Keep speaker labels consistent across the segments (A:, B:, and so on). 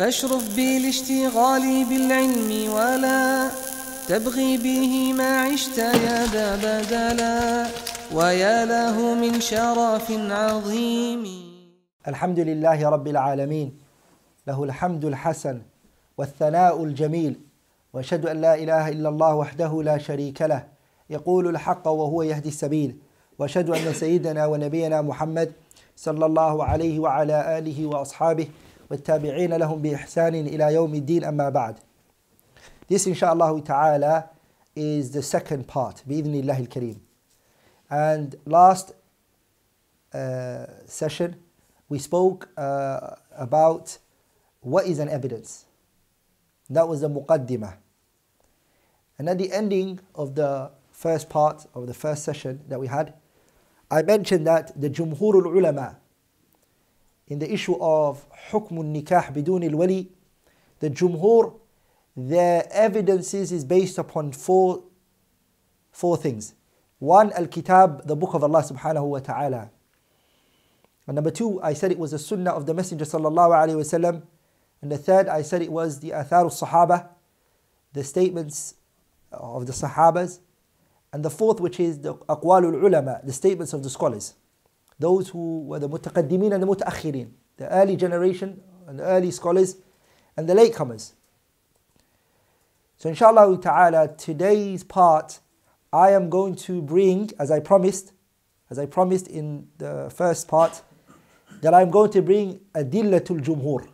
A: فاشرف بي لاشتغالي بالعلم ولا تبغي به ما عشت يا ذا بدلا ويا له من شرف عظيم الحمد لله رب العالمين له الحمد الحسن والثناء الجميل واشهد ان لا اله الا الله وحده لا شريك له يقول الحق وهو يهدي السبيل واشهد ان سيدنا ونبينا محمد صلى الله عليه وعلى اله واصحابه والتابعين لهم بإحسان إلى يوم الدين أما بعد. This inshallah ta'ala is the second part بإذن الله الكريم. And last uh, session we spoke uh, about what is an evidence. That was the muqaddimah. And at the ending of the first part of the first session that we had, I mentioned that the Jumhurul Ulama, in the issue of hukmun النِّكَاحِ بِدُونِ الوَلِيِّ, the jumhur, their evidences is based upon four, four things. One, al-kitab, the book of Allah subhanahu wa ta'ala. And number two, I said it was the sunnah of the Messenger sallallahu alayhi wa sallam. And the third, I said it was the athar الصَّحَابَةِ, sahaba the statements of the sahabas. And the fourth, which is the أقوالُ ulama, the statements of the scholars those who were the mutaqaddimin and the mutaakhirin, the early generation and early scholars and the latecomers. So inshallah ta'ala, today's part, I am going to bring, as I promised, as I promised in the first part, that I'm going to bring adillatul jumhur.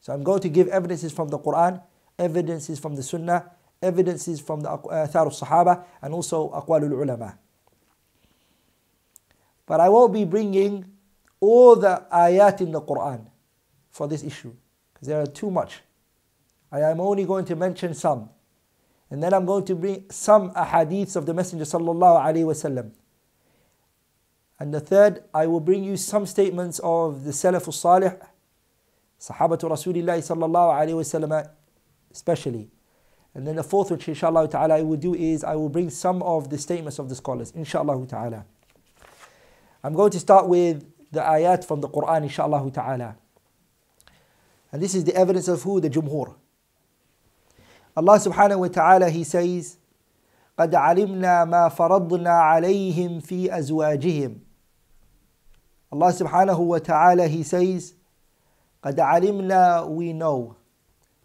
A: So I'm going to give evidences from the Quran, evidences from the Sunnah, evidences from the athar uh, al-Sahaba, and also aqwalul ulama. But I will be bringing all the ayat in the Quran for this issue because there are too much. I am only going to mention some. And then I'm going to bring some ahadiths of the Messenger sallallahu alaihi wasallam. And the third, I will bring you some statements of the Salaf Salih, salih Sahabatu Rasulullah sallallahu alaihi wasallam especially. And then the fourth, which inshallah ta'ala I will do is I will bring some of the statements of the scholars, inshallah ta'ala. I'm going to start with the ayat from the Quran, inshaAllah ta'ala. And this is the evidence of who? The Jumhur. Allah subhanahu wa ta'ala, He says, قد علمنا ما فرضنا عليهم في أزواجهم Allah subhanahu wa ta'ala, He says, قد علمنا, we know.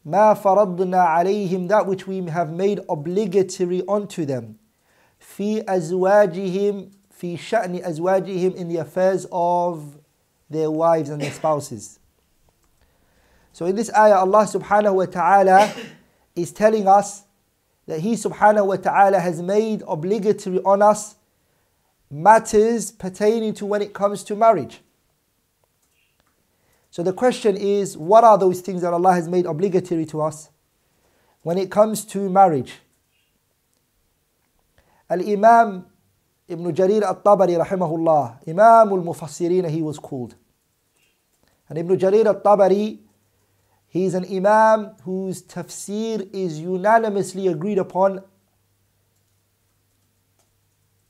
A: ما فرضنا عليهم, that which we have made obligatory unto them. في أزواجهم fi sha'ni azwajihim in the affairs of their wives and their spouses. So in this ayah, Allah subhanahu wa ta'ala is telling us that He subhanahu wa ta'ala has made obligatory on us matters pertaining to when it comes to marriage. So the question is, what are those things that Allah has made obligatory to us when it comes to marriage? Al Imam Ibn Jarir al-Tabari rahimahullah, Imam al-Mufassirin he was called. And Ibn Jarir al-Tabari, he is an Imam whose tafsir is unanimously agreed upon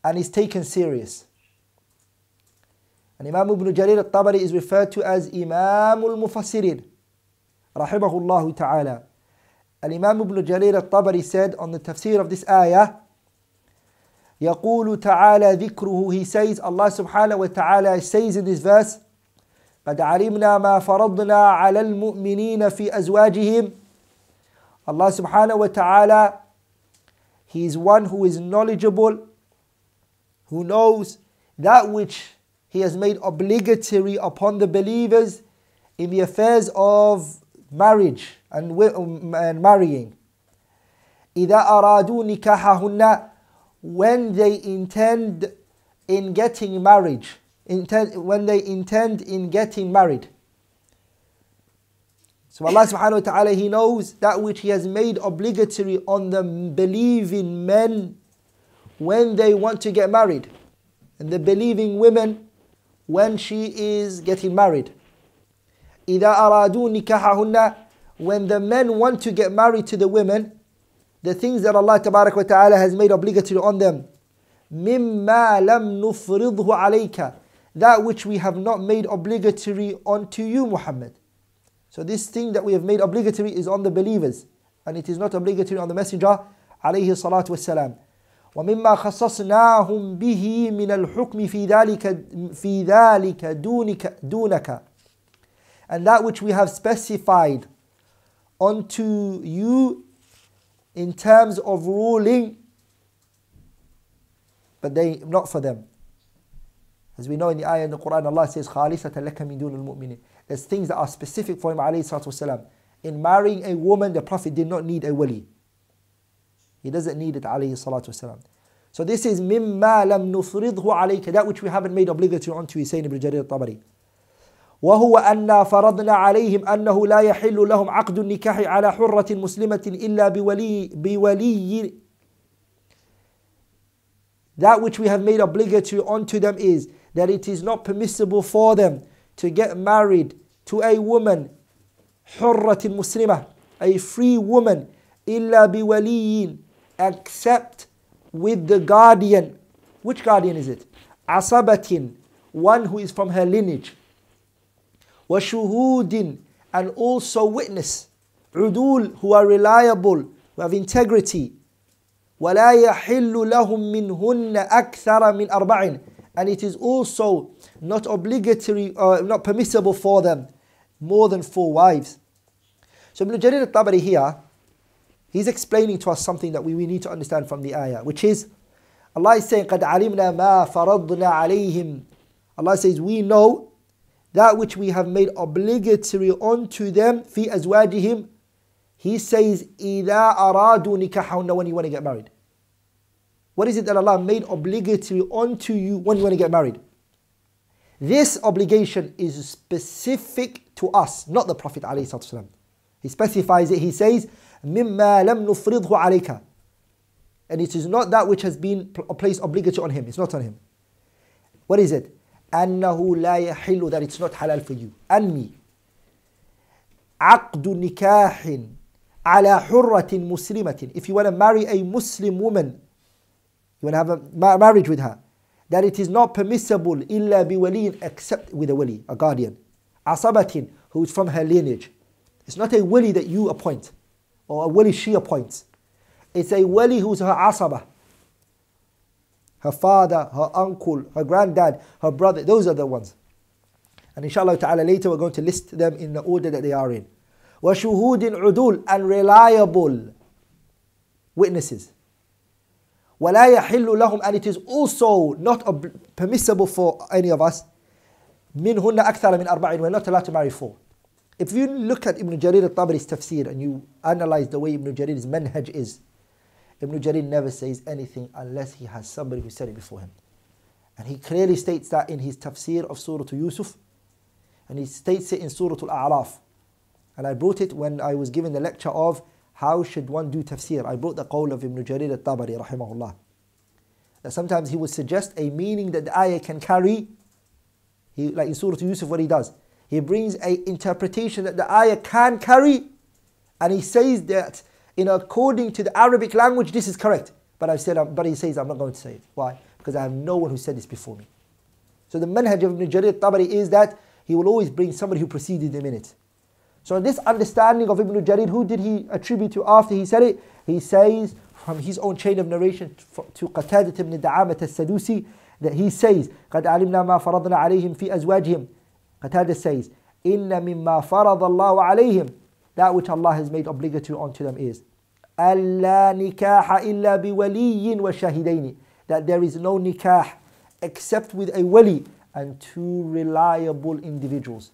A: and is taken serious. And Imam Ibn Jarir al-Tabari is referred to as Imam al-Mufassirin, rahimahullah ta'ala. And Imam Ibn Jarir al-Tabari said on the tafsir of this ayah, يقول تعالى ذكره he says Allah subhanahu wa ta'ala says in this verse قد علمنا ما فرضنا على المؤمنين في أزواجهم Allah subhanahu wa ta'ala He is one who is knowledgeable who knows that which He has made obligatory upon the believers in the affairs of marriage and, and marrying إذا أرادوا نكاحهن when they intend in getting marriage, intend, when they intend in getting married. So Allah subhanahu wa ta'ala, He knows that which He has made obligatory on the believing men when they want to get married, and the believing women when she is getting married. إِذَا أَرَادُوا نِكَحَهُنَّ When the men want to get married to the women, the things that Allah wa ta'ala has made obligatory on them. مِمَّا لَمْ نُفْرِضْهُ عَلَيْكَ That which we have not made obligatory unto you, Muhammad. So this thing that we have made obligatory is on the believers. And it is not obligatory on the Messenger, عليه الصلاة والسلام. ومما خصصناهم به من الحكم في ذلك في ذلك دونك دونك and that which we have specified unto you in terms of ruling, but they not for them. As we know in the ayah in the Quran, Allah says, خَالِصَةً لَكَ مِن دُونِ There's things that are specific for him, alayhi salatu wasalam. In marrying a woman, the Prophet did not need a wali. He doesn't need it, alayhi salatu wasalam. So this is mimma lam نُفْرِضْهُ عَلَيْكَ That which we haven't made obligatory onto you, saying Ibn Jarir al-Tabari. وهو أن فرضنا عليهم أنه لا يحل لهم عقد النكاح على حرة مسلمة إلا بولي بولي That which we have made obligatory unto them is that it is not permissible for them to get married to a woman حرة مسلمة a free woman إلا بولي except with the guardian which guardian is it عصبة one who is from her lineage وَشُهُودٍ And also witness. عُدُول who are reliable, who have integrity. وَلَا يَحِلُّ لَهُم مِّنْهُنَّ أَكْثَرَ مِنْ أَرْبَعٍ And it is also not obligatory, uh, not permissible for them, more than four wives. So Ibn Jarir al-Tabari here, he's explaining to us something that we, we need to understand from the ayah, which is, Allah is saying, قَدْ عَلِمْنَا مَا فَرَضْنَا عَلَيْهِمْ Allah says, we know that which we have made obligatory unto them fi azwajihim he says إِذَا أَرَادُوا نِكَحَهُنَّ when you want to get married what is it that Allah made obligatory unto you when you want to get married this obligation is specific to us not the Prophet ﷺ he specifies it he says مِمَّا لَمْ نُفْرِضْهُ and it is not that which has been placed obligatory on him it's not on him what is it أنه لا يحل that it's not halal for you and me عقد نكاح على حرة مسلمة if you want to marry a Muslim woman you want to have a marriage with her that it is not permissible إلا بولي except with a wali a guardian عصبة who is from her lineage it's not a wali that you appoint or a wali she appoints it's a wali who's her asaba her father, her uncle, her granddad, her brother. Those are the ones. And inshallah ta'ala later we're going to list them in the order that they are in. وَشُهُودٍ عُدُولٍ reliable witnesses. وَلَا يَحِلُّ لَهُمْ And it is also not permissible for any of us. مِنْهُنَّ أَكْثَرَ مِنْ أَرْبَعٍ We're not allowed to marry four. If you look at Ibn Jarir al-Tabri's tafsir and you analyze the way Ibn Jarir's manhaj is, Ibn Jarir never says anything unless he has somebody who said it before him. And he clearly states that in his tafsir of Surah to Yusuf, and he states it in Surah Al-A'raf. And I brought it when I was given the lecture of how should one do tafsir. I brought the qawl of Ibn Jarir al-Tabari, rahimahullah. That sometimes he would suggest a meaning that the ayah can carry, he, like in Surah to Yusuf what he does. He brings a interpretation that the ayah can carry, and he says that you know, according to the Arabic language, this is correct. But i said, but he says, I'm not going to say it. Why? Because I have no one who said this before me. So the manhaj of Ibn Jarir Tabari is that he will always bring somebody who preceded him in it. So this understanding of Ibn Jarir, who did he attribute to after he said it? He says from his own chain of narration to Qatadat ibn Da'amat al-Sadusi that he says, قَدْ عَلِمْنَا مَا فَرَضْنَا عَلَيْهِمْ فِي أَزْوَاجِهِمْ Qatada says, إِنَّ مِمَّا فَرَضَ اللَّهُ عَلَيْهِمْ That which Allah has made obligatory unto them is. That there is no nikah except with a wali and two reliable individuals,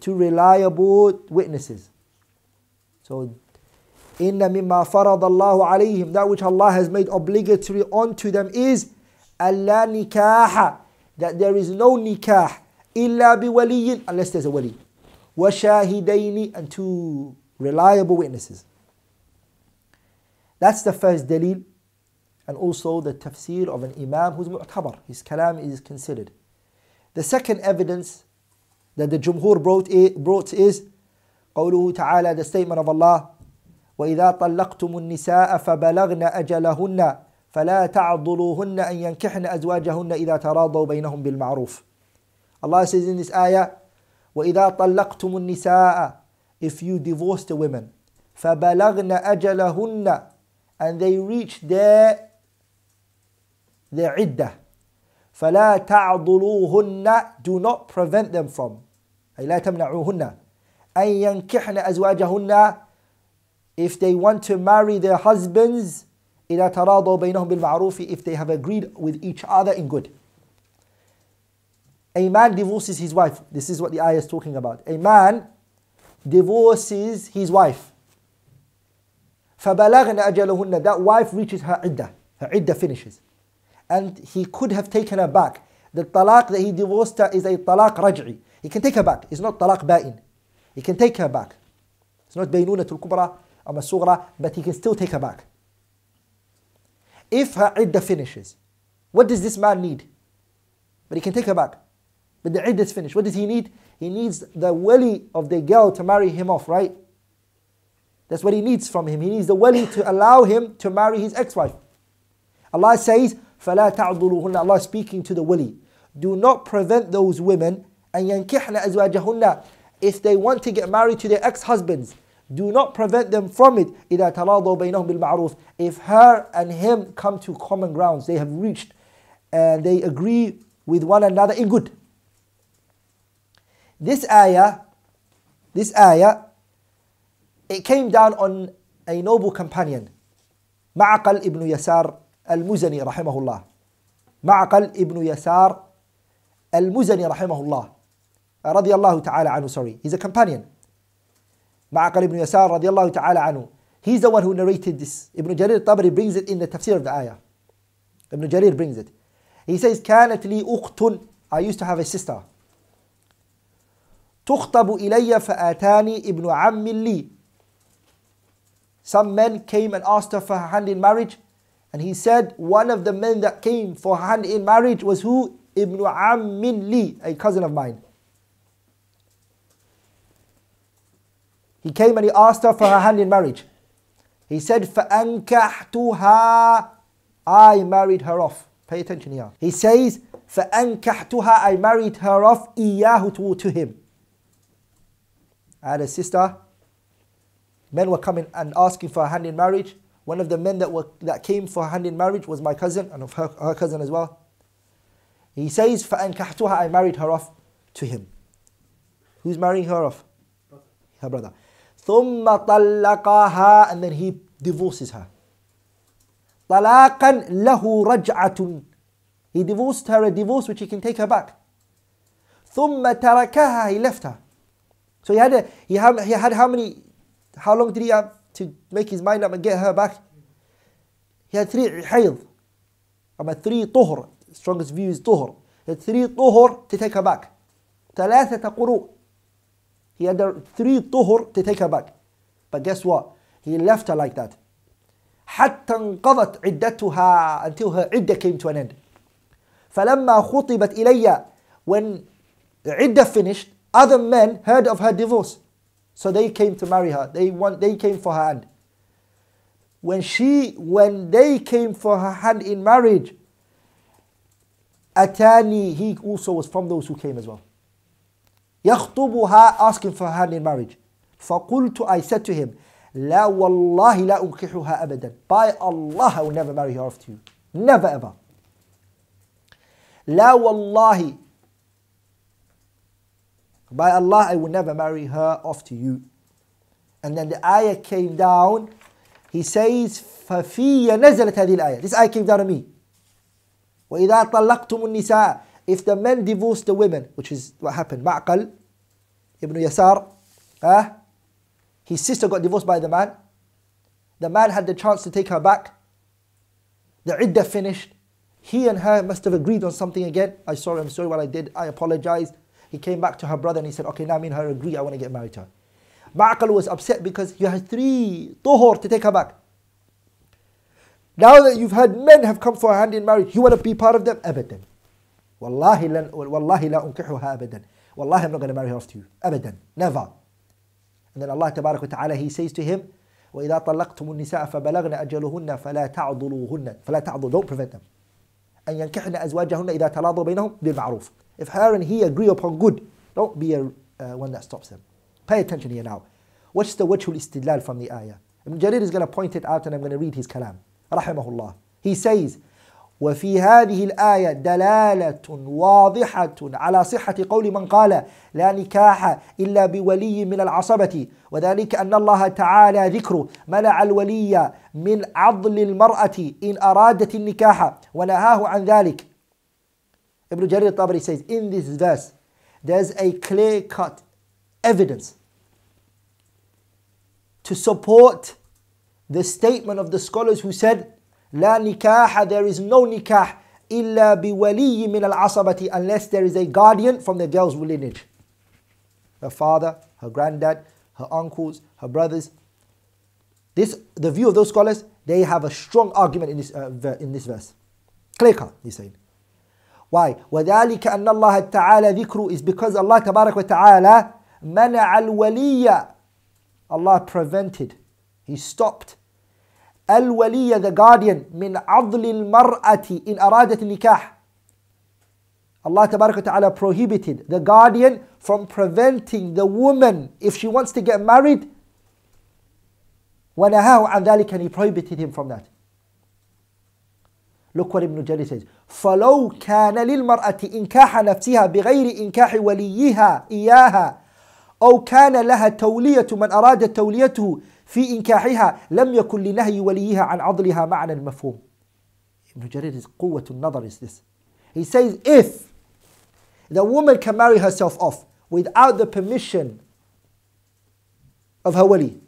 A: two reliable witnesses. So, in مِمَّا فَرَضَ اللَّهُ عَلَيْهِمْ That which Allah has made obligatory onto them is أَلَّا نِكَاحَ That there is no nikah إِلَّا بِوَلِيٍّ Unless there's a wali. وَشَاهِدَيْنِ And two reliable witnesses. That's the first dalil and also the tafsir of an imam who's mu'tabar. His kalam is considered. The second evidence that the Jumhur brought, brought is قوله تعالى, the statement of Allah, وَإِذَا طَلَّقْتُمُ النِّسَاءَ فَبَلَغْنَ أَجَلَهُنَّ فَلَا تَعْضُلُوهُنَّ أَن يَنكِحْنَ أَزْوَاجَهُنَّ إِذَا تَرَاضَوْا بَيْنَهُم بِالْمَعْرُوفِ Allah says in this ayah, وَإِذَا طَلَّقْتُمُ النِّسَاءَ If you divorce the women, فَبَلَغْنَ أَجَلَهُنَّ and they reach their their iddah. فَلَا تَعْضُلُوهُنَّ Do not prevent them from. أي لا تمنعوهن. أَن يَنْكِحْنَ أَزْوَاجَهُنَّ If they want to marry their husbands, إِذَا تَرَاضَوْا بَيْنَهُمْ بِالْمَعْرُوفِ If they have agreed with each other in good. A man divorces his wife. This is what the ayah is talking about. A man divorces his wife. That wife reaches her iddah. Her iddah finishes. And he could have taken her back. The talaq that he divorced her is a talaq raj'i. He can take her back. It's not talaq ba'in. He can take her back. It's not baynunatul kubra or sugra, but he can still take her back. If her iddah finishes, what does this man need? But he can take her back. But the iddah is finished. What does he need? He needs the wali of the girl to marry him off, right? That's what he needs from him. He needs the wali to allow him to marry his ex-wife. Allah says, فَلَا تَعْضُلُهُنَّ Allah speaking to the wali. Do not prevent those women and يَنْكِحْنَ أَزْوَاجَهُنَّ If they want to get married to their ex-husbands, do not prevent them from it. إِذَا تَرَاضُوا بَيْنَهُمْ بِالْمَعْرُوفِ If her and him come to common grounds, they have reached and they agree with one another in good. This ayah, this ayah it came down on a noble companion, Ma'aqal ibn Yasar al-Muzani rahimahullah. Ma'aqal ibn Yasar al-Muzani rahimahullah. Radiallahu ta'ala anhu, sorry. He's a companion. Ma'aqal ibn Yasar radiallahu ta'ala anhu. He's the one who narrated this. Ibn Jarir Tabari brings it in the tafsir of the ayah. Ibn Jarir brings it. He says, كانت لي أخت I used to have a sister. تخطب إلي فآتاني ابن عم لي some men came and asked her for her hand in marriage. And he said, one of the men that came for her hand in marriage was who? Ibn Ammin Li, a cousin of mine. He came and he asked her for her hand in marriage. He said, فَأَنْكَحْتُهَا I married her off. Pay attention here. He says, فَأَنْكَحْتُهَا I married her off إِيَّاهُ to him. I had a sister Men were coming and asking for a hand in marriage. One of the men that, were, that came for a hand in marriage was my cousin and of her, her cousin as well. He says, فَأَنْكَحْتُهَا I married her off to him. Who's marrying her off? Her brother. ثُمَّ طَلَّقَهَا And then he divorces her. طَلَاقًا لَهُ رَجْعَةٌ He divorced her a divorce which he can take her back. ثُمَّ تَرَكَهَا He left her. So he had, a, he, had, he had how many How long did he have to make his mind up and get her back? He had three hayd. About I three tuhur. Strongest view is tuhur. He had three tuhur to take her back. ثلاثة قروء. He had three tuhur to take her back. But guess what? He left her like that. حتى انقضت عدتها until her عدة came to an end. فلما خطبت إلي when عدة finished, other men heard of her divorce. So they came to marry her. They want, they came for her hand. When she, when they came for her hand in marriage, Atani, he also was from those who came as well. يخطبها asking for her hand in marriage. فقلت I said to him, لا والله لا أنكحها أبدا. By Allah I will never marry her after you. Never ever. لا والله by Allah, I will never marry her off to you. And then the ayah came down. He says, فَفِيَّ نَزَلَتْ هَذِهِ الْآيَةِ This ayah came down to me. وَإِذَا طَلَّقْتُمُ النِّسَاءَ If the men divorce the women, which is what happened, Ma'qal, Ibn Yasar, ah, his sister got divorced by the man. The man had the chance to take her back. The iddah finished. He and her must have agreed on something again. I sorry, I'm sorry what I did. I apologize. He came back to her brother and he said, okay, now me and her agree, I want to get married to her. Ba'qal was upset because you had three tuhur to take her back. Now that you've had men have come for a hand in marriage, you want to be part of them? Abadan. Wallahi, lan, wallahi la unkihuha abadan. Wallahi, I'm not going to marry her off to you. Abadan. Never. And then Allah wa Ta'ala, He says to him, وإذا طلقتم النساء فبلغن أجلهن فلا تعضلوهن فلا تعضل don't prevent them أن ينكحن أزواجهن إذا تَلَاضُوا بينهم بالمعروف If her and he agree upon good, don't be a, uh, one that stops them. Pay attention here now. What's the wajhul istidlal from the ayah? Ibn Jarir is going to point it out and I'm going to read his kalam. Rahimahullah. He says, وفي هذه الآية دلالة واضحة على صحة قول من قال لا نكاح إلا بولي من العصبة وذلك أن الله تعالى ذكر منع الولي من عضل المرأة إن أرادت النكاح ونهاه عن ذلك Ibn Jarir Tabari says, in this verse, there's a clear cut evidence to support the statement of the scholars who said, La nikaha, there is no nikah illa biwaliyi min al asabati, unless there is a guardian from the girl's lineage. Her father, her granddad, her uncles, her brothers. This, the view of those scholars, they have a strong argument in this, uh, in this verse. Clear cut, he's saying. Why? وَذَلِكَ أَنَّ اللَّهَ تَعَالَى ذِكْرُ is because Allah تبارك وتعالى منع الولي Allah prevented. He stopped. الولي the guardian من عضل المرأة إن أرادت النكاح. Allah تبارك وتعالى prohibited the guardian from preventing the woman if she wants to get married. وَنَهَاهُ عَنْ ذَلِكَ and he prohibited him from that. Look what Ibn Jarir says. فَلَوْ كَانَ لِلْمَرْأَةِ إِنْكَاحَ نَفْسِهَا بِغَيْرِ إِنْكَاحِ وَلِيِّهَا إِيَاهَا أو كان لها تولية من أراد توليته في إنكاحها لم يكن لنهي وليها عن عضلها معنى مفهوم ابن جرير قوة النظر is this he says if the woman can marry herself off without the permission of her wali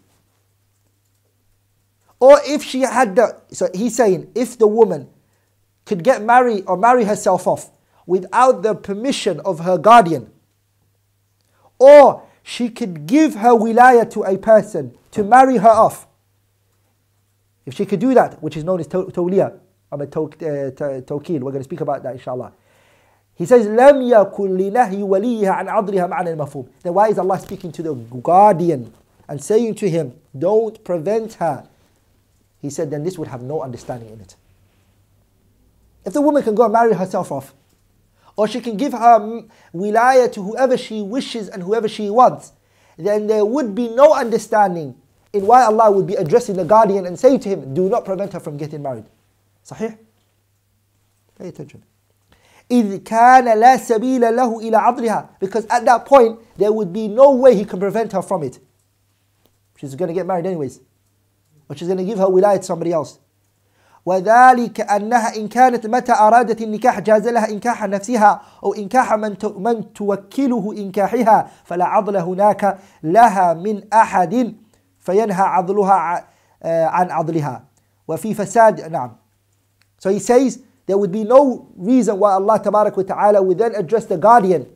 A: or if she had the so he's saying if the woman could get married or marry herself off without the permission of her guardian. Or she could give her wilayah to a person to marry her off. If she could do that, which is known as tawliya, I'm a uh, tawkil, we're going to speak about that inshallah. He says, لم يكن لنهي وليها عن عضلها معنى المفهوم. Then why is Allah speaking to the guardian and saying to him, don't prevent her? He said, then this would have no understanding in it. If the woman can go and marry herself off, or she can give her wilaya to whoever she wishes and whoever she wants, then there would be no understanding in why Allah would be addressing the guardian and say to him, Do not prevent her from getting married. Sahih? Pay attention. إذ كان لا سبيل له إلى عضلها because at that point there would be no way he can prevent her from it. She's going to get married anyways, but she's going to give her wilayah to somebody else. وذلك أنها إن كانت متى أرادت النكاح جاز لها إنكاح نفسها أو إنكاح من من توكله إنكاحها فلا عضل هناك لها من أحد فينهى عضلها عن عضلها وفي فساد نعم So he says there would be no reason why Allah Tabarak wa Ta'ala would then address the guardian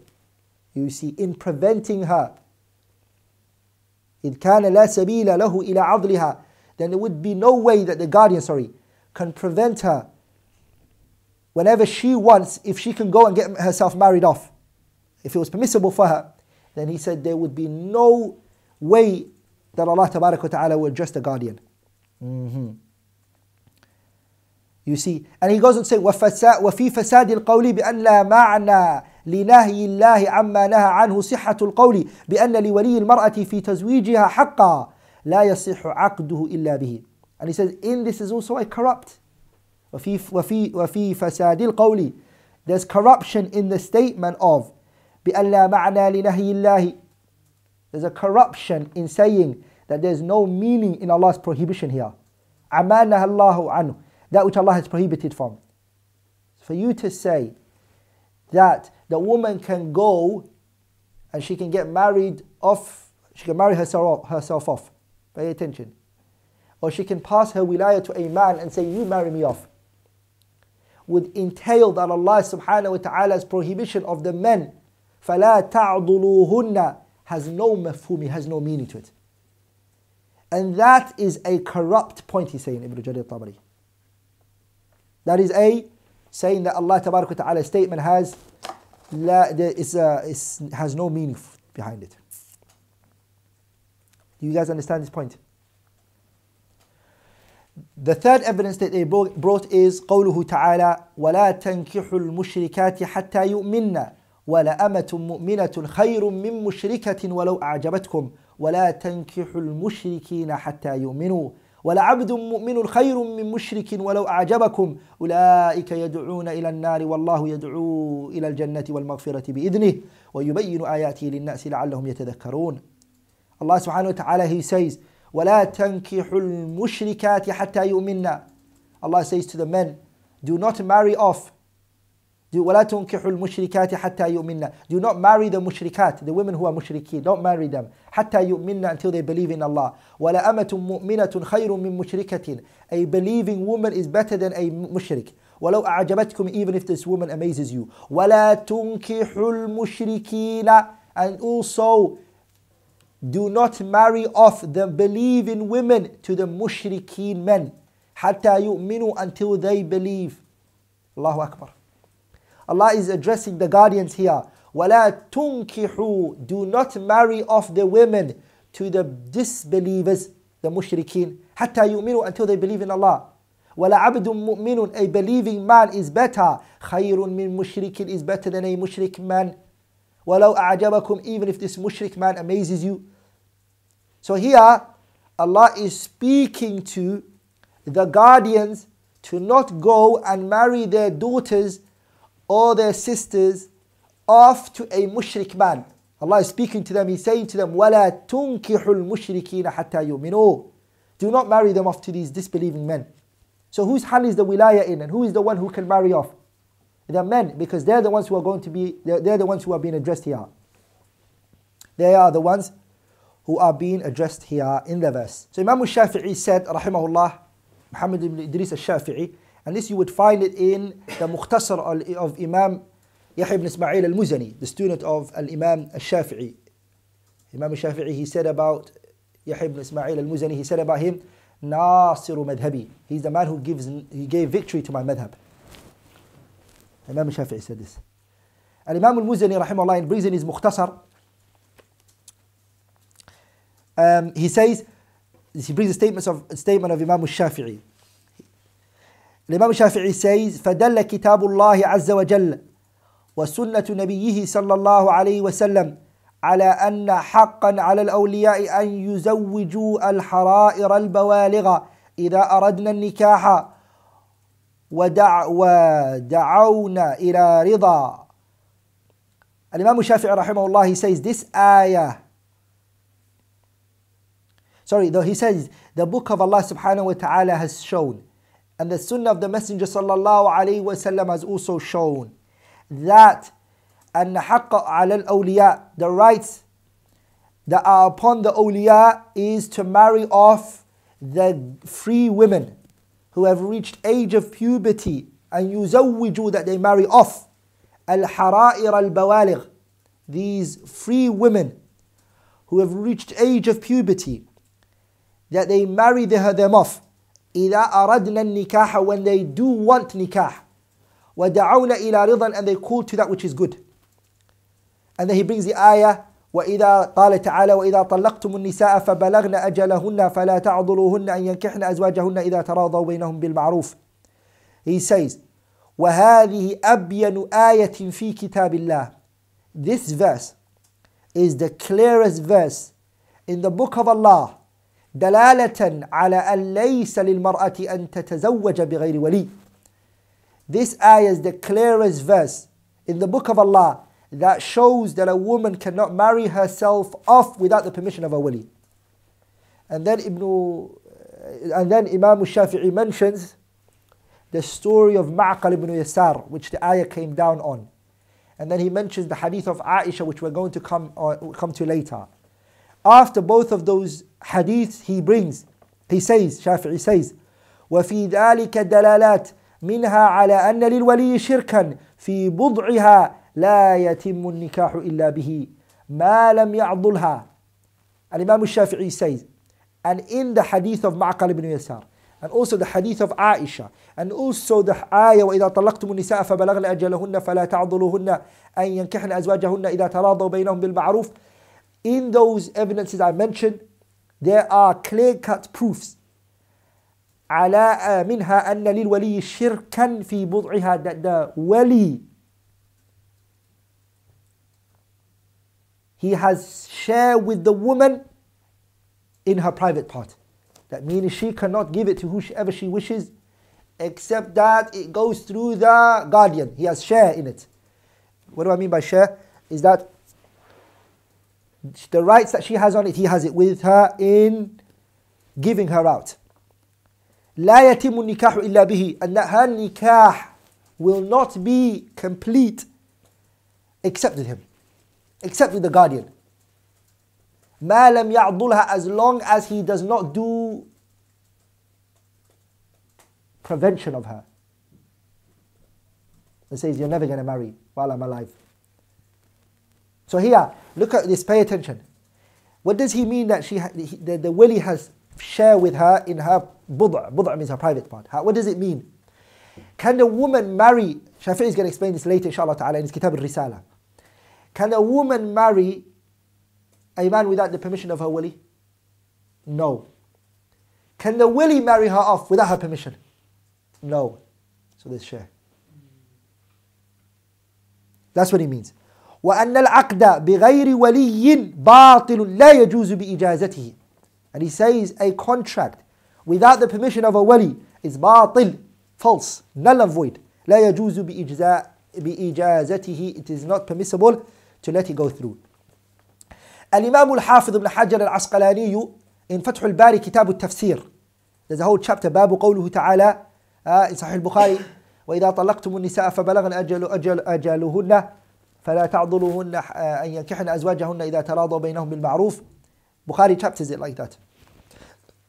A: you see in preventing her إذ كان لا سبيل له إلى عضلها then there would be no way that the guardian sorry can prevent her whenever she wants, if she can go and get herself married off, if it was permissible for her, then he said there would be no way that Allah Ta'ala would just a guardian. Mm-hmm. You see, and he goes on to say, وَفِي فَسَادِ الْقَوْلِ بِأَنْ لَا مَعْنَى لنهي الله عما نهى عنه صحة القول بأن لولي المرأة في تزويجها حقا لا يصح عقده إلا به and he says, in this is also a corrupt. وَفِي فَسَادِ الْقَوْلِ There's corruption in the statement of بِأَلَّا مَعْنَى لِنَهِيِ اللَّهِ There's a corruption in saying that there's no meaning in Allah's prohibition here. عَمَانَهَا اللَّهُ عَنْهُ That which Allah has prohibited from. For you to say that the woman can go and she can get married off, she can marry herself, herself off. Pay attention or she can pass her wilayah to a man and say, You marry me off, would entail that Allah subhanahu wa ta'ala's prohibition of the men, فَلَا تَعْضُلُوهُنَّ has no mafhumi, has no meaning to it. And that is a corrupt point, he's saying, Ibn Jarir Tabari. That is a saying that Allah Ta'ala's statement has, la, is, uh, has no meaning behind it. Do you guys understand this point? The third evidence that they brought is قوله تعالى ولا تنكح المشركات حتى ولا أمة مؤمنة خير من مشركة ولو أعجبتكم ولا تنكح المشركين حتى يؤمنوا ولا عبد مؤمن خير من مشرك ولو أعجبكم أولئك يدعون إلى النار والله يدعو إلى الجنة والمغفرة بإذنه ويبين آياته للناس لعلهم يتذكرون الله سبحانه وتعالى he says وَلَا تَنْكِحُ الْمُشْرِكَاتِ حَتَّى يؤمنا Allah says to the men, do not marry off. Do, وَلَا تُنْكِحُ الْمُشْرِكَاتِ حَتَّى يؤمنا Do not marry the mushrikat, the women who are mushrikeen. Don't marry them. حَتَّى يؤمنا until they believe in Allah. ولا أمة مُؤْمِنَةٌ خَيْرٌ مِّن مُشْرِكَةٍ A believing woman is better than a مشرك ولو أعجبتكم even if this woman amazes you ولا تنكح المشركين and also do not marry off the believing women to the mushrikeen men. Hatta yu'minu until they believe. Allahu Akbar. Allah is addressing the guardians here. وَلَا تُنْكِحُوا Do not marry off the women to the disbelievers, the mushrikeen. حَتَّى يُؤْمِنُوا Until they believe in Allah. abdu مُؤْمِنٌ A believing man is better. خَيْرٌ مِنْ مُشْرِكٍ Is better than a mushrik man. وَلَوْ أَعْجَبَكُمْ Even if this mushrik man amazes you. So here, Allah is speaking to the guardians to not go and marry their daughters or their sisters off to a mushrik man. Allah is speaking to them, He's saying to them, وَلَا تُنْكِحُ الْمُشْرِكِينَ حَتَّى يُؤْمِنُوا Do not marry them off to these disbelieving men. So whose hand is the wilaya in and who is the one who can marry off? The men, because they're the ones who are going to be, they're, they're the ones who are being addressed here. They are the ones who are being addressed here in the verse. So Imam al-Shafi'i said, rahimahullah, Muhammad ibn Idris al-Shafi'i, and this you would find it in the Muqtasar of Imam Yahya ibn Ismail al-Muzani, the student of Imam al-Shafi'i, he said about Yahya ibn Ismail al-Muzani, he said about him, Nasiru madhabi. He's the man who gives, he gave victory to my madhab. Imam al-Shafi'i said this. And Imam al-Muzani, rahimahullah, brings in his Muqtasar, um, he says, he brings a statement of, a statement of Imam al-Shafi'i. Imam al-Shafi'i says, فَدَلَّ كِتَابُ اللَّهِ عَزَّ وَجَلَّ وسنة نبيه صلى الله عليه وسلم على أن حقا على الأولياء أن يزوجوا الحرائر البوالغة إذا أردنا النكاح ودع ودعونا إلى رضا الإمام الشافعي رحمه الله says this ayah sorry, though he says, the book of Allah subhanahu wa ta'ala has shown, and the sunnah of the Messenger sallallahu alayhi wasallam has also shown that أن حق al الأولياء the rights that are upon the awliya is to marry off the free women who have reached age of puberty and يزوجوا that they marry off al-hara'ir al bawaligh these free women who have reached age of puberty that they marry the them off. إذا أردنا النكاح when they do want nikah. ودعونا إلى رضا and they call to that which is good. And then he brings the ayah وإذا قال تعالى وإذا طلقتم النساء فبلغن أجلهن فلا تعضلوهن أن ينكحن أزواجهن إذا تراضوا بينهم بالمعروف. He says وهذه أبين آية في كتاب الله. This verse is the clearest verse in the book of Allah دلالة على أن ليس للمرأة أن تتزوج بغير ولي. This ayah is the clearest verse in the book of Allah that shows that a woman cannot marry herself off without the permission of a wali. And then Ibn uh, and then Imam Shafi'i mentions the story of Ma'qal ibn Yasar, which the ayah came down on. And then he mentions the hadith of Aisha, which we're going to come, uh, come to later. After both of those hadiths he brings, he says, Shafi'i says, وفي ذلك دلالات منها على أن للولي شركا في بضعها لا يتم النكاح إلا به ما لم يعضلها الإمام الشافعي says and in the hadith of معقل ibn Yasar and also the hadith of Aisha and also the ayah وإذا طلقتم النساء فبلغن أجلهن فلا تعضلوهن أن ينكحن أزواجهن إذا تراضوا بينهم بالمعروف in those evidences I mentioned, there are clear-cut proofs على منها أن للولي شركا في بضعها that the wali he has share with the woman in her private part. That means she cannot give it to whoever she wishes except that it goes through the guardian. He has share in it. What do I mean by share? Is that the rights that she has on it, he has it with her in giving her out. لا يتم النكاح إلا به and that her nikah will not be complete except with him except with the guardian ما لم يعضلها as long as he does not do prevention of her and says you're never going to marry while I'm alive so here, look at this, pay attention. What does he mean that she the, the willy has share with her in her bud'a? Bud'a means her private part. How, what does it mean? Can a woman marry, Shafi'i is going to explain this later inshallah ta'ala in his kitab al-risala. Can a woman marry a man without the permission of her willy? No. Can the willy marry her off without her permission? No. So there's share. That's what he means. وأن العقد بغير ولي باطل لا يجوز بإجازته and he says a contract without the permission of a wali is باطل false null and void لا يجوز بإجزاء بإجازته it is not permissible to let it go through الإمام الحافظ ابن حجر العسقلاني in فتح الباري كتاب التفسير there's a whole chapter باب قوله تعالى آه، in صحيح البخاري وإذا طلقتم النساء فبلغن أجل أجل أجلهن أجل فلا تعضلوهن أن ينكحن أزواجهن إذا تراضوا بينهم بالمعروف. Bukhari chapters it like that.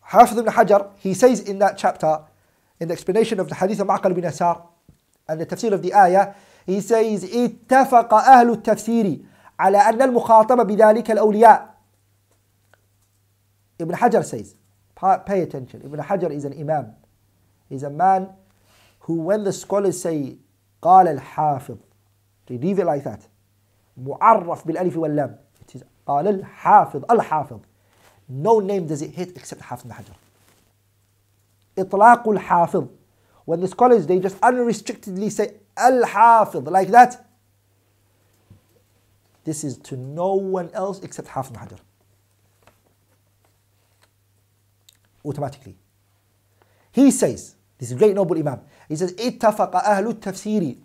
A: Hafiz ibn Hajar, he says in that chapter, in the explanation of the hadith of Maqal ibn Asar and the tafsir of the ayah, he says, اتفق أهل التفسير على أن المخاطب بذلك الأولياء. Ibn Hajar says, pay attention, Ibn Hajar is an imam. He's a man who when the scholars say, قال الحافظ تضيف الأيثات معرف بالألف واللام قال الحافظ الحافظ no name does it hit except حافظ بن حجر إطلاق الحافظ when the scholars they just unrestrictedly say الحافظ like that this is to no one else except حافظ حجر automatically he says this is great noble imam he says اتفق أهل التفسير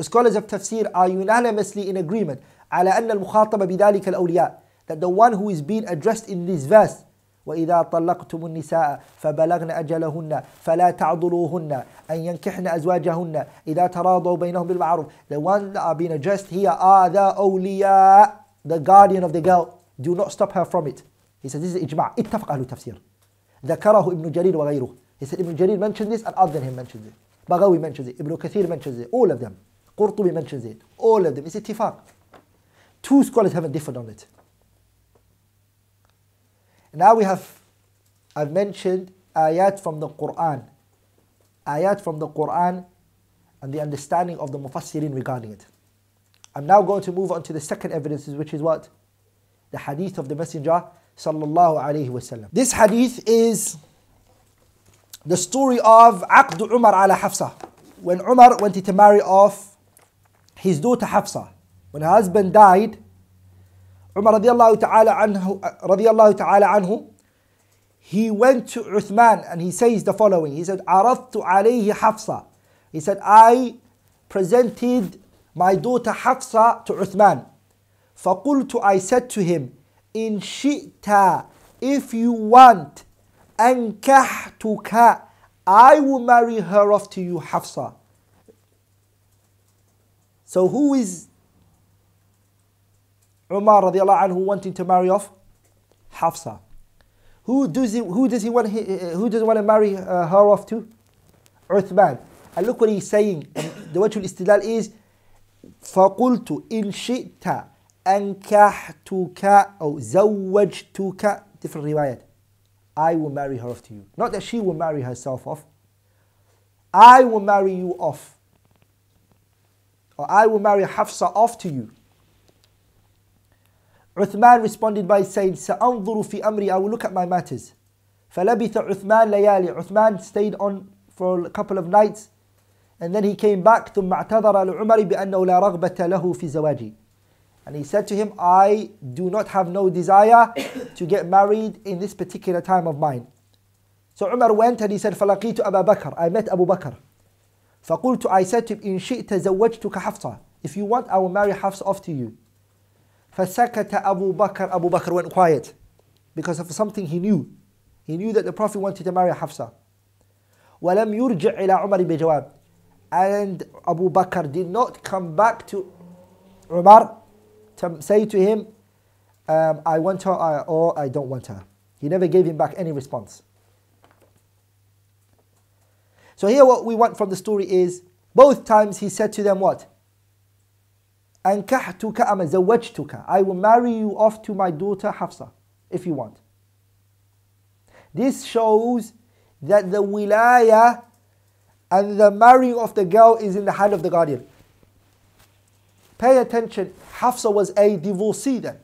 A: The scholars of tafsir are unanimously in agreement that the one who is being addressed in this verse وإذا طلقتم النساء فبلغن أجلهن فلا تعضلوهن أن ينكحن أزواجهن إذا تراضوا بينهم بالمعروف the one that are being addressed here are the أولياء the guardian of the girl do not stop her from it he says this is إجماع اتفق أهل التفسير ذكره ابن جرير وغيره he said Ibn Jarir mentioned this and other than him mentioned it Bagawi mentions it Ibn Kathir mentions it all of them Qurtubi mentions it. All of them. It's ittifaq. Two scholars haven't differed on it. Now we have, I've mentioned ayat from the Quran. Ayat from the Quran and the understanding of the Mufassirin regarding it. I'm now going to move on to the second evidence, which is what? The hadith of the Messenger sallallahu alayhi wasallam. This hadith is the story of Aqd Umar ala Hafsa. When Umar went to marry off his daughter Hafsa. When her husband died, Umar radiallahu ta'ala anhu, radiallahu ta'ala anhu he went to Uthman and he says the following. He said, Aradtu alayhi Hafsa. He said, I presented my daughter Hafsa to Uthman. فَقُلْتُ I said to him, إِن شِئْتَ If you want, أَنْكَحْتُكَ I will marry her off to you, Hafsa. So who is Umar radiallahu anhu wanting to marry off? Hafsa. Who does he, who does he want he, uh, who does he want to marry uh, her off to? Uthman. And look what he's saying. the way to istidlal is فَقُلْتُ إِن شِئْتَ أَنْكَحْتُكَ أو زَوَّجْتُكَ Different riwayat. I will marry her off to you. Not that she will marry herself off. I will marry you off or I will marry Hafsa off to you. Uthman responded by saying, سَأَنْظُرُ fi amri, I will look at my matters. فَلَبِثَ Uthman layali. Uthman stayed on for a couple of nights and then he came back ثُمَّ اعْتَذَرَ لِعُمَرِ بِأَنَّهُ لَا رَغْبَةَ لَهُ فِي زَوَاجِي And he said to him, I do not have no desire to get married in this particular time of mine. So Umar went and he said, فَلَقِيتُ أَبَا بَكَرَ I met Abu Bakr. فقلت I said to him, إن شئت زوجتك حفصة. If you want, I will marry Hafsa off to you. فسكت أبو بكر. Abu Bakr went quiet because of something he knew. He knew that the Prophet wanted to marry Hafsa. ولم يرجع إلى عمر بجواب. And Abu Bakr did not come back to Umar to say to him, um, I want her or I don't want her. He never gave him back any response. So here what we want from the story is both times he said to them what? أنكحتك أم زوجتك I will marry you off to my daughter Hafsa if you want. This shows that the wilaya and the marrying of the girl is in the hand of the guardian. Pay attention, Hafsa was a divorcee then.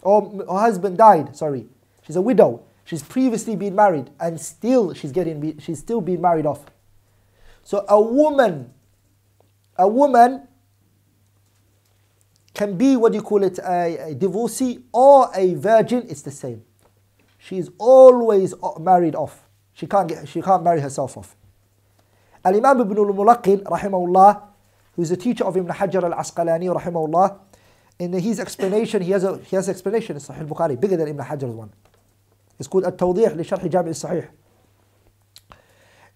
A: Or her husband died, sorry. She's a widow. She's previously been married and still she's getting she's still being married off. So a woman, a woman can be what do you call it, a, a divorcee or a virgin, it's the same. She's always married off. She can't, get, she can't marry herself off. Al Imam ibn al Mulaqin, rahimahullah, who's a teacher of Ibn Hajar al Asqalani, rahimahullah, in his explanation, he has, a, he has an explanation in Sahih Bukhari, bigger than Ibn Hajar's one. It's called At Tawdih li Sharh Jami' Sahih.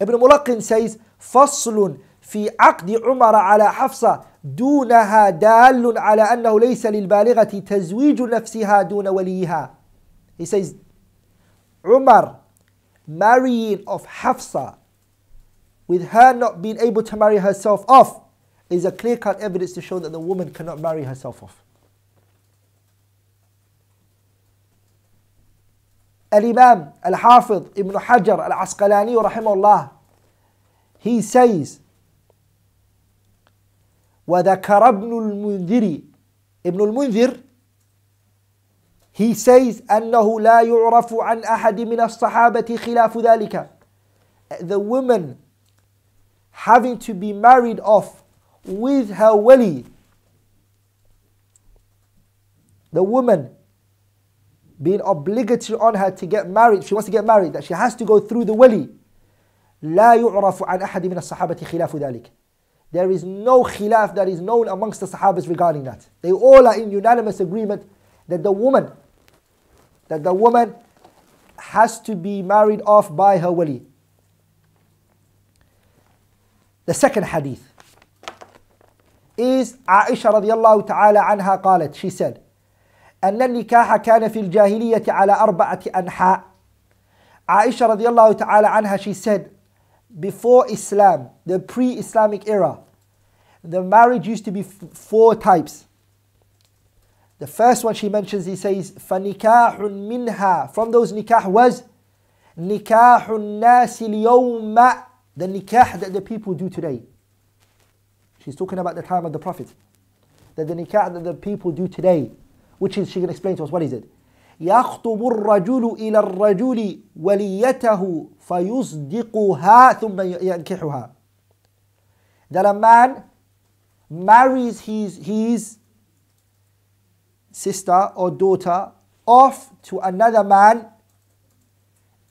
A: Ibn Mulaqin says, فصل في عقد عمر على حفصة دونها دال على أنه ليس للبالغة تزويج نفسها دون وليها He says عمر marrying of حفصة with her not being able to marry herself off is a clear-cut evidence to show that the woman cannot marry herself off. الإمام الحافظ ابن حجر العسقلاني رحمه الله He says, وَذَكَرَ ابْنُ الْمُنذِرِ ابن المنذر he says, أَنَّهُ لَا يُعْرَفُ عَنْ أَحَدٍ مِنَ الصَّحَابَةِ خِلَافُ ذَلِكَ The woman having to be married off with her wali, the woman being obligatory on her to get married, she wants to get married, that she has to go through the wali. لا يعرف عن أحد من الصحابة خلاف ذلك There is no khilaf that is known amongst the Sahabas regarding that. They all are in unanimous agreement that the woman, that the woman has to be married off by her wali. The second hadith is Aisha radiallahu ta'ala anha قالت, she said, أن النكاح كان في الجاهلية على أربعة أنحاء. Aisha radiallahu ta'ala anha, she said, before Islam, the pre Islamic era, the marriage used to be four types. The first one she mentions, he says, فَنِكَاحٌ مِنْهَا From those nikah was نِكَاحُ النَّاسِ الْيَوْمَ The nikah that the people do today. She's talking about the time of the Prophet. That the nikah that the people do today, which is, she can explain to us, what is it? يخطب الرجل إلى الرجل وليته فيصدقها ثم ينكحها that a man marries his, his sister or daughter off to another man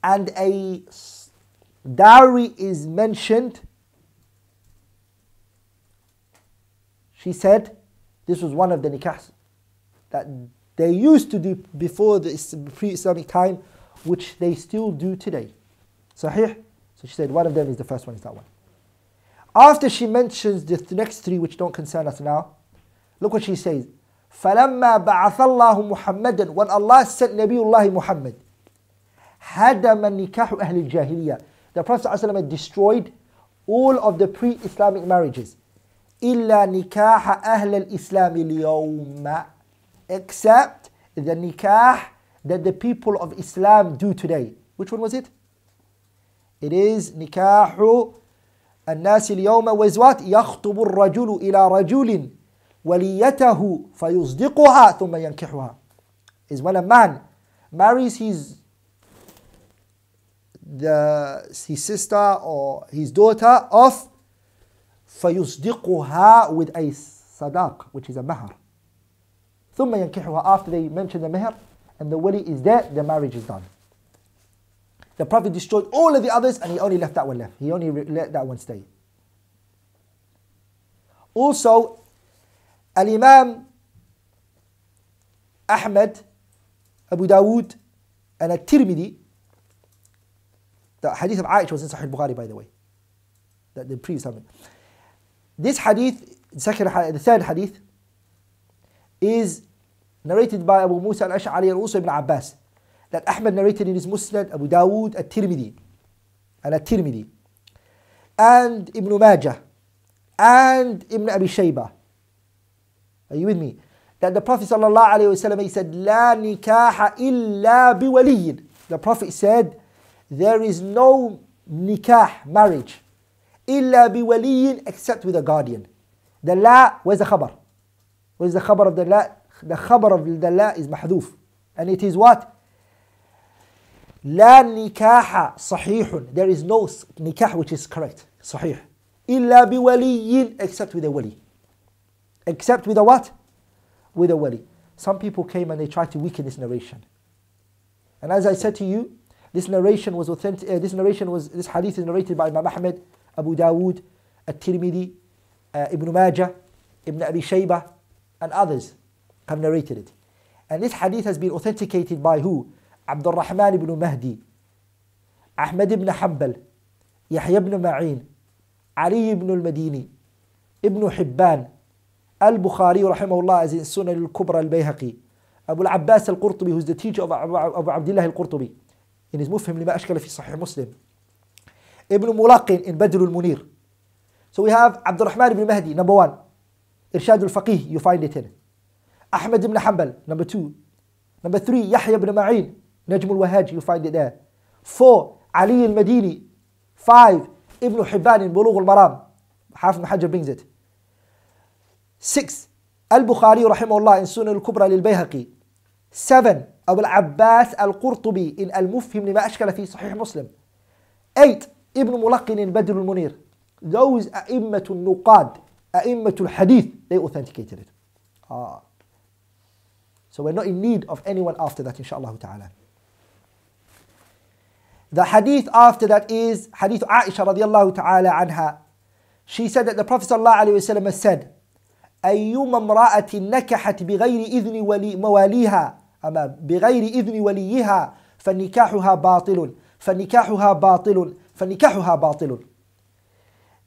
A: and a dowry is mentioned she said this was one of the nikahs that They used to do before the pre-Islamic time, which they still do today. Sahih? So she said one of them is the first one is that one. After she mentions the next three which don't concern us now, look what she says. فَلَمَّا بَعَثَ اللَّهُ مُحَمَّدًا When Allah sent Nabiullah Muhammad, هَدَمَ النِّكَاحُ أَهْلِ الْجَاهِلِيَّةِ The Prophet ﷺ destroyed all of the pre-Islamic marriages. إِلَّا نِكَاحَ أَهْلِ الْإِسْلَامِ الْيَوْمَ except the nikah that the people of Islam do today. Which one was it? It is nikahu الناس اليوم was what? يخطب الرجل إلى رجل وليته فيصدقها ثم ينكحها. Is when a man marries his the his sister or his daughter of فيصدقها with a sadaq, which is a mahar. ثم ينكحها after they mention the mahr, and the wali is there, the marriage is done. The Prophet destroyed all of the others and he only left that one left. He only let that one stay. Also, Al Imam Ahmad, Abu Dawood, and At Tirmidhi, the hadith of Aisha was in Sahih Bukhari, by the way, the, the previous one. This hadith, the, second, the third hadith, is narrated by Abu Musa al-Ash'ari and also Ibn Abbas that Ahmad narrated in his Musnad, Abu Dawood, At-Tirmidhi and At-Tirmidhi and Ibn Majah and Ibn Abi Shaybah. Are you with me? That the Prophet ﷺ, he said, لا نكاح إلا بولي. The Prophet said, there is no nikah, marriage, إلا بولي except with a guardian. The la, was a khabar? What is the khabar of The khabar of is mahduf. And it is what? لا نكاح صحيح. There is no nikah which is correct. صحيح. إلا بولي except with a wali. Except with a what? With a wali. Some people came and they tried to weaken this narration. And as I said to you, this narration was authentic. Uh, this narration was this hadith is narrated by Imam Ahmed, Abu Dawood, At-Tirmidhi, uh, Ibn Majah, Ibn Abi Shaybah, and others have narrated it. And this hadith has been authenticated by who? Abdul Rahman ibn Mahdi, Ahmed ibn Hanbal, Yahya ibn Ma'in, Ali ibn al-Madini, Ibn Hibban, Al-Bukhari rahimahullah as in Sunan al-Kubra al-Bayhaqi, Abu al-Abbas al-Qurtubi who is the teacher of Abu Abdullah al-Qurtubi in his Mufhim lima ashkala fi Sahih Muslim, Ibn Mulaqin in Badr al-Munir. So we have Abdul Rahman ibn Mahdi, number one. إرشاد الفقيه you find it here أحمد بن حنبل number two number three يحيى بن معين نجم الوهاج you find it there four علي المديني five ابن حبان بلوغ المرام حافظ حجر brings it six البخاري رحمه الله إن سنن الكبرى للبيهقي seven أبو العباس القرطبي إن المفهم لما أشكل في صحيح مسلم eight ابن ملقن بدر المنير those أئمة النقاد أئمة الحديث they authenticated it. Ah. So we're not in need of anyone after that, inshallah ta'ala. The hadith after that is hadith Aisha radiallahu ta'ala anha. She said that the Prophet sallallahu alayhi wa sallam has said, أيما امرأة نكحت بغير إذن ولي مواليها أما بغير إذن وليها فنكاحها باطل فنكاحها باطل فنكاحها باطل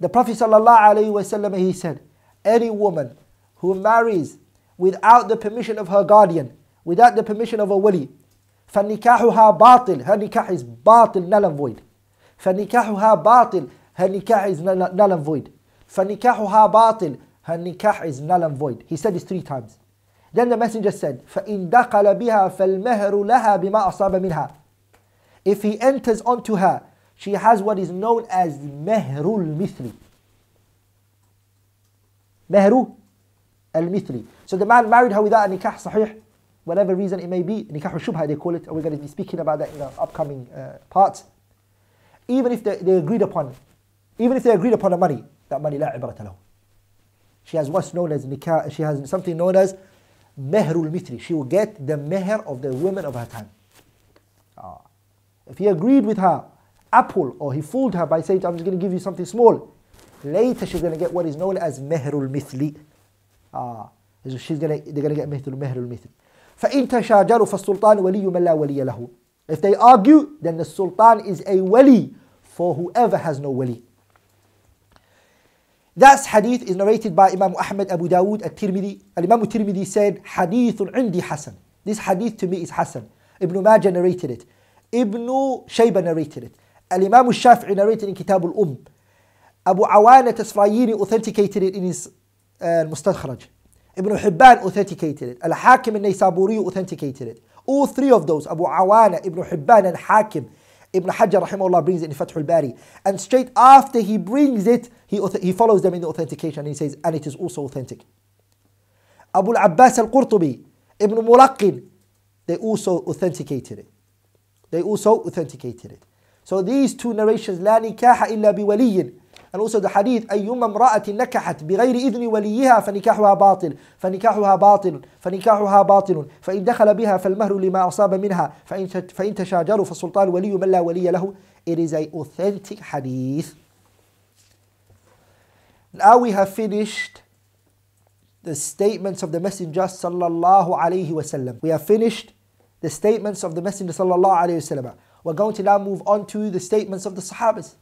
A: The Prophet ﷺ, he said, any woman who marries without the permission of her guardian, without the permission of a wali, فَنِكَاحُهَا بَاطِل Her nikah is batil, null and void. فَنِكَاحُهَا بَاطِل Her nikah is null and void. فَنِكَاحُهَا بَاطِل Her nikah is null and void. He said this three times. Then the messenger said, فَإِن دَخَلَ بِهَا فَالْمَهْرُ لَهَا بِمَا أَصَابَ مِنْهَا If he enters onto her she has what is known as Mehrul mithli Mehru al mithli So the man married her without a nikah sahih, whatever reason it may be, nikah shubha they call it, and we're going to be speaking about that in the upcoming uh, parts. Even if they, they agreed upon, even if they agreed upon the money, that money la ibrata She has what's known as nikah, she has something known as mehrul mithli She will get the mehr of the women of her time. Ah. If he agreed with her apple or he fooled her by saying, I'm just going to give you something small. Later she's going to get what is known as mehrul mithli. Ah, she's going to, they're going to get mehrul mithli. فإن تشاجروا فالسلطان ولي من لا ولي له. If they argue, then the sultan is a wali for whoever has no wali. That hadith is narrated by Imam Muhammad Abu Dawood at Tirmidhi. Al Imam Tirmidhi said, Hadithun indi Hassan. This hadith to me is Hassan. Ibn Majah narrated it. Ibn Shayba narrated it. الإمام الشافعي narrated in كتاب الأم أبو عوانة إسرائيلي authenticated it in his المستخرج ابن حبان authenticated it الحاكم النيسابوري authenticated it all three of those أبو عوانة ابن حبان الحاكم ابن حجر رحمه الله brings it in فتح الباري and straight after he brings it he, he follows them in the authentication and he says and it is also authentic أبو العباس القرطبي ابن ملقن they also authenticated it they also authenticated it So these two narrations, لا نكاح إلا بولي And also the hadith, أيما امرأة نكحت بغير إذن وليها فنكاحها باطل فنكاحها باطل فنكاحها باطل فإن دخل بها فالمهر لما أصاب منها فإن, فإن تشاجروا فالسلطان ولي من لا ولي له It is a authentic hadith. Now we have finished the statements of the Messenger صلى الله عليه وسلم. We have finished the statements of the Messenger صلى الله عليه وسلم. We're going to now move on to the statements of the Sahabas.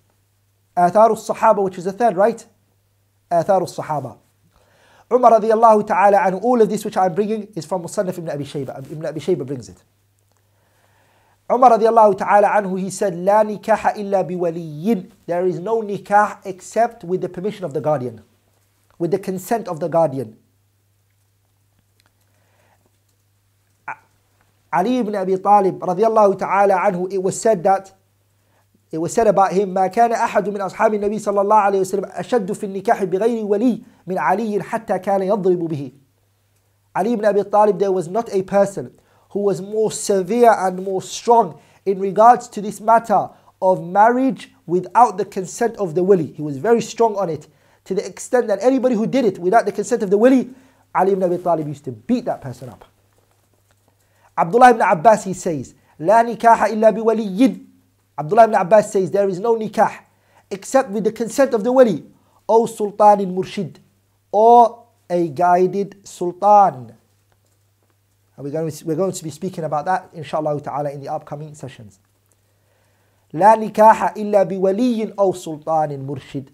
A: al Sahaba, which is the third, right? Athar al Sahaba. Umar radiallahu ta'ala, and all of this which I'm bringing is from Musannaf ibn Abi Shayba. Um, ibn Abi Shayba brings it. Umar radiallahu ta'ala anhu, he said, La nikaha illa biwaliyin. There is no nikah except with the permission of the guardian, with the consent of the guardian. Ali ibn Abi Talib radiallahu ta'ala anhu, it was said that, it was said about him, ما كان أحد من أصحاب النبي صلى الله عليه وسلم أشد في النكاح بغير ولي من علي حتى كان يضرب به. Ali ibn Abi Talib, there was not a person who was more severe and more strong in regards to this matter of marriage without the consent of the wali. He was very strong on it to the extent that anybody who did it without the consent of the wali, Ali ibn Abi Talib used to beat that person up. Abdullah ibn Abbas, he says, La nikaha illa bi waliyin." Abdullah ibn Abbas says, there is no nikah except with the consent of the wali, O Sultan in Murshid, or a guided Sultan. And we're going to, we're going to be speaking about that, inshallah ta'ala, in the upcoming sessions. لا نكاح إلا بولي أو سلطان مرشد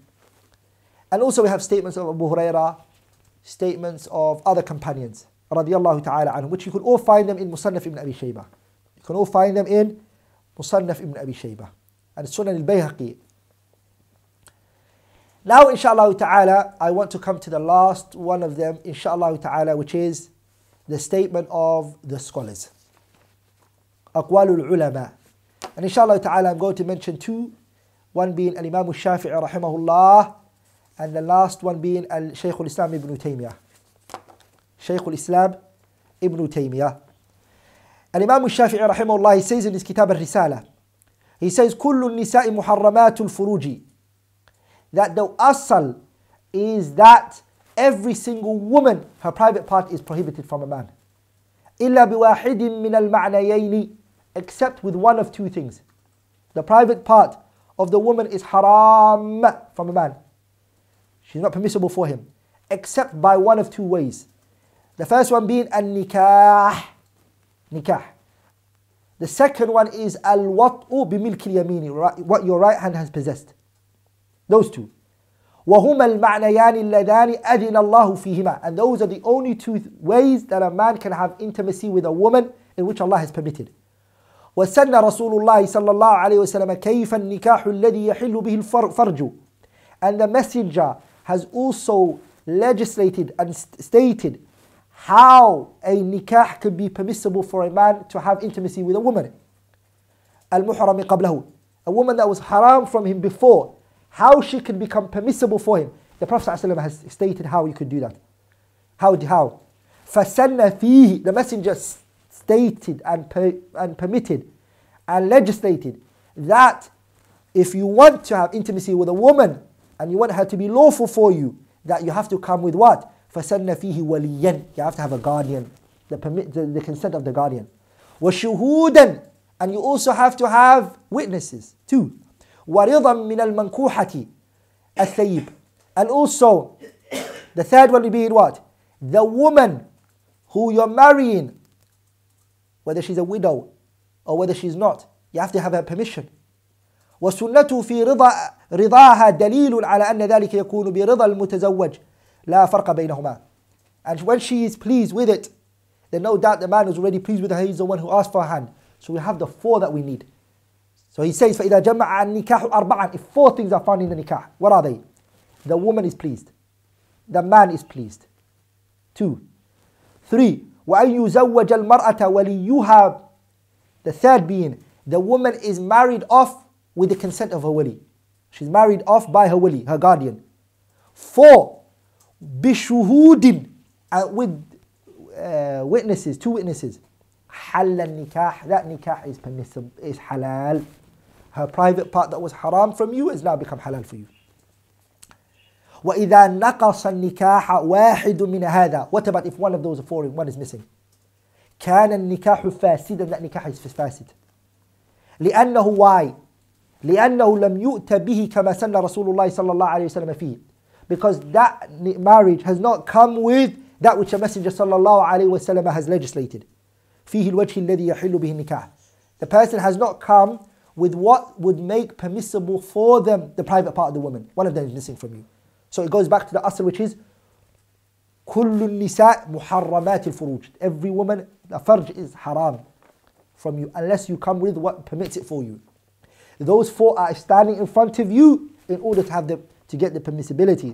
A: And also we have statements of Abu Huraira, statements of other companions radiallahu ta'ala anhu, which you can all find them in Musannaf ibn Abi Shaybah. You can all find them in Musannaf ibn Abi Shaybah and Sunan al-Bayhaqi. Now inshallah ta'ala, I want to come to the last one of them inshallah ta'ala, which is the statement of the scholars. Aqwalul ulama. And inshallah ta'ala, I'm going to mention two. One being Al-Imam al-Shafi'i rahimahullah and the last one being Al-Shaykh al-Islam ibn Taymiyyah. شيخ الإسلام ابن تيمية الإمام الشافعي رحمه الله he says in his كتاب الرسالة he says كل النساء محرمات الفروج that the asal is that every single woman her private part is prohibited from a man إلا بواحد من المعنيين except with one of two things the private part of the woman is haram from a man she's not permissible for him except by one of two ways The first one being al-nikah. Nikah. The second one is al-wat'u bimilki yamini, what your right hand has possessed. Those two. وهما المعنيان اللذان أذن الله فيهما and those are the only two ways that a man can have intimacy with a woman in which Allah has permitted وسن رسول الله صلى الله عليه وسلم كيف النكاح الذي يحل به الفرج and the messenger has also legislated and stated how a nikah could be permissible for a man to have intimacy with a woman. Al-muhrami qablahu. A woman that was haram from him before. How she can become permissible for him. The Prophet ﷺ has stated how you could do that. How? How? فِيهِ The messenger stated and, per, and permitted and legislated that if you want to have intimacy with a woman and you want her to be lawful for you, that you have to come with what? فسن فيه وليا you have to have a guardian the, permit, the, the consent of the guardian وشهودا and you also have to have witnesses too ورضا من المنكوحة الثيب and also the third one will be what the woman who you're marrying whether she's a widow or whether she's not you have to have her permission وسنته في رضا رضاها دليل على أن ذلك يكون برضا المتزوج لا فرق بينهما. And when she is pleased with it, then no doubt the man is already pleased with her, he's the one who asked for her hand. So we have the four that we need. So he says, فَإِذَا جَمَعَ النِّكَاحُ أَرْبَعًا If four things are found in the nikah, what are they? The woman is pleased. The man is pleased. Two. Three. وَأَن يُزَوَّجَ الْمَرْأَةَ وَلِيُّهَا The third being, the woman is married off with the consent of her wali. She's married off by her wali, her guardian. Four. بشهود uh, with uh, witnesses two witnesses حل النكاح that نكاح is permissible is halal her private part that was haram from you has now become halal for you وإذا نقص النكاح واحد من هذا what about if one of those four one is missing كان النكاح فاسدا لا نكاح is فاسد لأنه why لأنه لم يؤت به كما سن رسول الله صلى الله عليه وسلم فيه because that marriage has not come with that which the Messenger sallallahu has legislated. فيه الذي يحل به النكاح. The person has not come with what would make permissible for them the private part of the woman. One of them is missing from you. So it goes back to the asr which is كل النساء محرمات الفروج. Every woman, the farj is haram from you unless you come with what permits it for you. Those four are standing in front of you in order to have the to get the permissibility.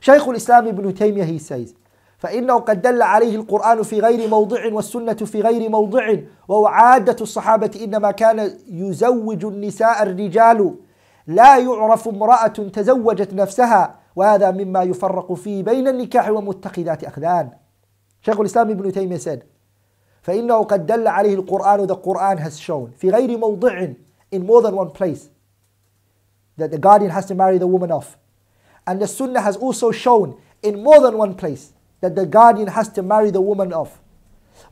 A: شيخ الإسلام ابن تيمية he says فإنه قد دل عليه القرآن في غير موضع والسنة في غير موضع وعادة الصحابة إنما كان يزوج النساء الرجال لا يعرف امرأة تزوجت نفسها وهذا مما يفرق فيه بين النكاح ومتخذات أخذان شيخ الإسلام ابن تيمية said فإنه قد دل عليه القرآن the Quran has shown في غير موضع in more than one place that the guardian has to marry the woman off. And the sunnah has also shown in more than one place that the guardian has to marry the woman off.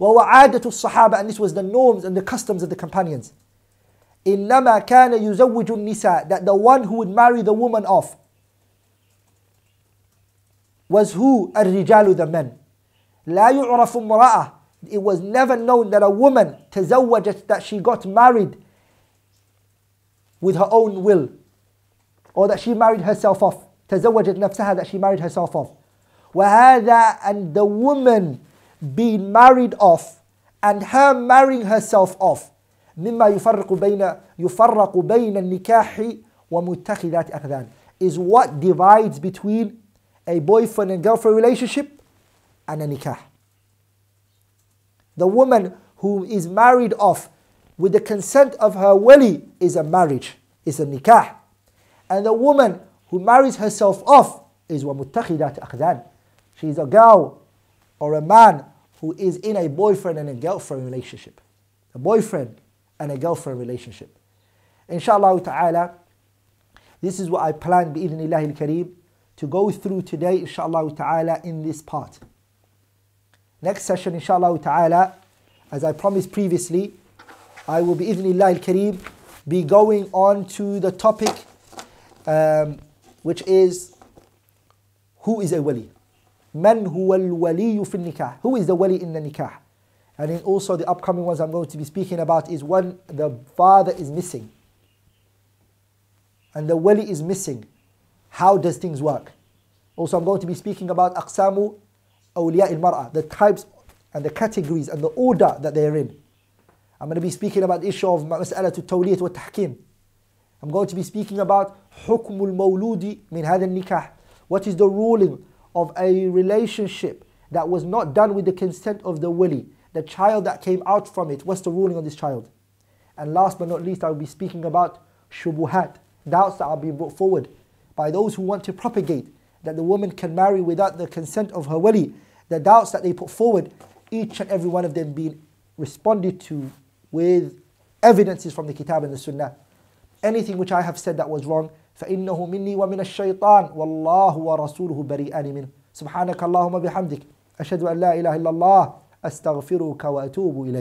A: وَوَعَادَةُ Sahaba, And this was the norms and the customs of the companions. إِنَّمَا كَانَ يُزَوِّجُ nisa, That the one who would marry the woman off was who? rijalu the men. لا يعرف امرأة It was never known that a woman تزوجت that she got married with her own will or that she married herself off. تزوجت نفسها that she married herself off. وهذا and the woman being married off and her marrying herself off مما يفرق بين يفرق بين النكاح ومتخذات أخذان is what divides between a boyfriend and girlfriend relationship and a nikah. The woman who is married off with the consent of her wali is a marriage, is a nikah. And the woman who marries herself off is وَمُتَّخِذَاتِ أَخْذَانِ She is a girl or a man who is in a boyfriend and a girlfriend relationship. A boyfriend and a girlfriend relationship. Inshallah ta'ala, this is what I plan bi'idhnillahi al-kareem to go through today inshallah ta'ala in this part. Next session inshallah ta'ala, as I promised previously, I will bi'idhnillahi al-kareem be going on to the topic um, which is who is a wali? Man huwa wali fi nikah? Who is the wali in the nikah? And then also the upcoming ones I'm going to be speaking about is when the father is missing and the wali is missing. How does things work? Also, I'm going to be speaking about aqsamu awliya al-mar'a, the types and the categories and the order that they are in. I'm going to be speaking about the issue of مسألة to والتحكيم. I'm going to be speaking about حكم المولود من هذا النكاح. What is the ruling of a relationship that was not done with the consent of the wali, the child that came out from it. What's the ruling on this child? And last but not least, I will be speaking about shubuhat, doubts that are being brought forward by those who want to propagate that the woman can marry without the consent of her wali. The doubts that they put forward, each and every one of them being responded to with evidences from the Kitab and the Sunnah anything which I have said that was wrong, فإنه مني ومن الشيطان والله ورسوله بريئان منه سبحانك اللهم بحمدك أشهد أن لا إله إلا الله أستغفرك وأتوب إليك